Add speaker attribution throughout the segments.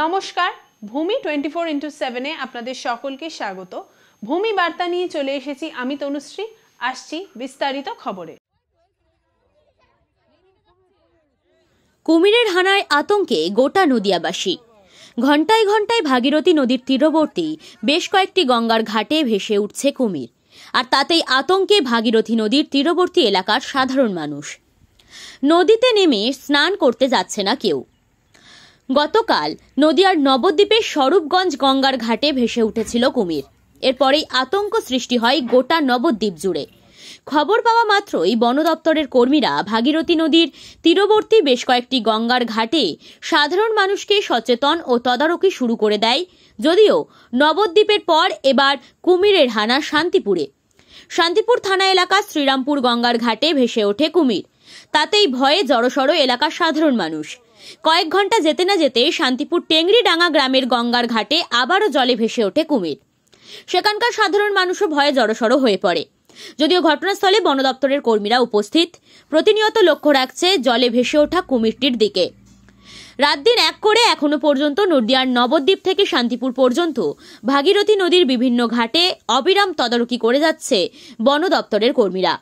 Speaker 1: নমস্কার ভূমি twenty four into সেভেনে আপনাদের সকলকে স্বাগত ভূমি বার্তা নিয়ে চলে এসেছি আমি তনুশ্রী আসছি বিস্তারিত খবরে
Speaker 2: কুমিরের হানায় আতঙ্কে গোটা নদিয়াবাসী ঘন্টায় ঘন্টায় ভাগীরথী নদীর তীরবর্তী বেশ কয়েকটি গঙ্গার ঘাটে ভেসে উঠছে কুমির আর তাতেই আতঙ্কে ভাগীরথী নদীর তীরবর্তী এলাকার সাধারণ মানুষ নদীতে নেমে স্নান করতে যাচ্ছে না কেউ গতকাল নদিয়ার নবদ্বীপের স্বরূপগঞ্জ গঙ্গার ঘাটে ভেসে উঠেছিল কুমির এরপরেই আতঙ্ক সৃষ্টি হয় গোটা নবদ্বীপ জুড়ে খবর পাওয়া মাত্রই বন দপ্তরের কর্মীরা ভাগীরথী নদীর তীরবর্তী বেশ কয়েকটি গঙ্গার ঘাটে সাধারণ মানুষকে সচেতন ও তদারকি শুরু করে দেয় যদিও নবদ্বীপের পর এবার কুমিরের হানা শান্তিপুরে শান্তিপুর থানা এলাকা শ্রীরামপুর গঙ্গার ঘাটে ভেসে ওঠে কুমির তাতেই ভয়ে জড়সড় এলাকার সাধারণ মানুষ কয়েক ঘন্টা যেতে না যেতে শান্তিপুর টেংরিডাঙ্গা গ্রামের গঙ্গার ঘাটে আবারও জলে ভেসে ওঠে কুমির সেখানকার সাধারণ মানুষও ভয়ে জড়সড় হয়ে পড়ে যদিও ঘটনাস্থলে বন দপ্তরের কর্মীরা উপস্থিত প্রতিনিয়ত লক্ষ্য রাখছে জলে ভেসে ওঠা কুমিরটির দিকে রাত দিন এক করে এখনো পর্যন্ত নদিয়ার নবদ্বীপ থেকে শান্তিপুর পর্যন্ত ভাগীরথী নদীর বিভিন্ন ঘাটে অবিরাম তদারকি করে যাচ্ছে বন দপ্তরের কর্মীরা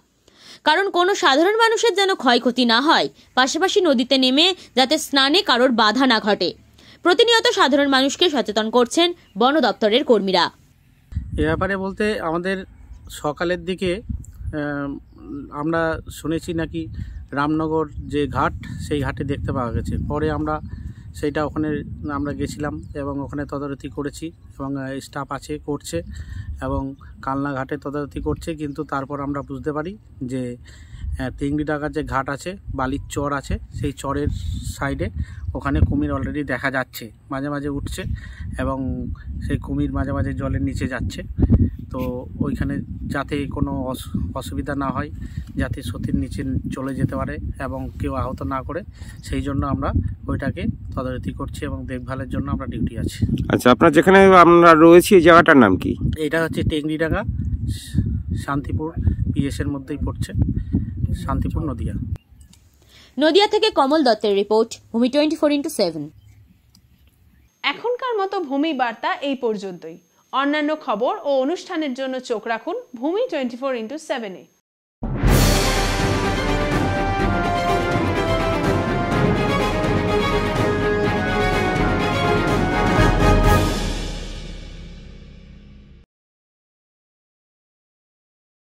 Speaker 2: কারণ কোনো সাধারণ মানুষের যেন ক্ষয়ক্ষতি না হয় পাশাপাশি নদীতে নেমে যাতে স্নানে কারোর বাধা না ঘটে প্রতিনিয়ত সাধারণ মানুষকে সচেতন করছেন বন দপ্তরের কর্মীরা
Speaker 3: এ ব্যাপারে বলতে আমাদের সকালের দিকে আমরা শুনেছি নাকি রামনগর যে ঘাট সেই ঘাটে দেখতে পাওয়া গেছে পরে আমরা সেইটা ওখানে আমরা গেছিলাম এবং ওখানে তদারকি করেছি এবং স্টাফ আছে করছে এবং কালনাঘাটে তদারকি করছে কিন্তু তারপর আমরা বুঝতে পারি যে তিংড়ি ডাকার যে ঘাট আছে বালির চর আছে সেই চরের সাইডে ওখানে কুমির অলরেডি দেখা যাচ্ছে মাঝে মাঝে উঠছে এবং সেই কুমির মাঝে মাঝে জলের নিচে যাচ্ছে তো ওইখানে যাতে কোনো অসুবিধা না হয় যাতে সতীর নিচে চলে যেতে পারে এবং কেউ আহত না করে সেই জন্য আমরা ওইটাকে তদারকি করছি এবং দেখভালের জন্য আমরা ডিউটি আছি আচ্ছা আপনার যেখানে আমরা রয়েছি এই জায়গাটার নাম কি এটা হচ্ছে টেংরিডাঙ্গা শান্তিপুর পিএসের মধ্যেই পড়ছে শান্তিপুর নদিয়া
Speaker 2: নদিয়া থেকে কমল দত্তের রিপোর্ট ভূমি টোয়েন্টি ফোর ইন্টু সেভেন
Speaker 1: এখনকার মতো ভূমি বার্তা এই পর্যন্তই অন্যান্য খবর ও অনুষ্ঠানের জন্য চোখ রাখুন ভূমি টোয়েন্টি ফোর ইন্টু সেভেনে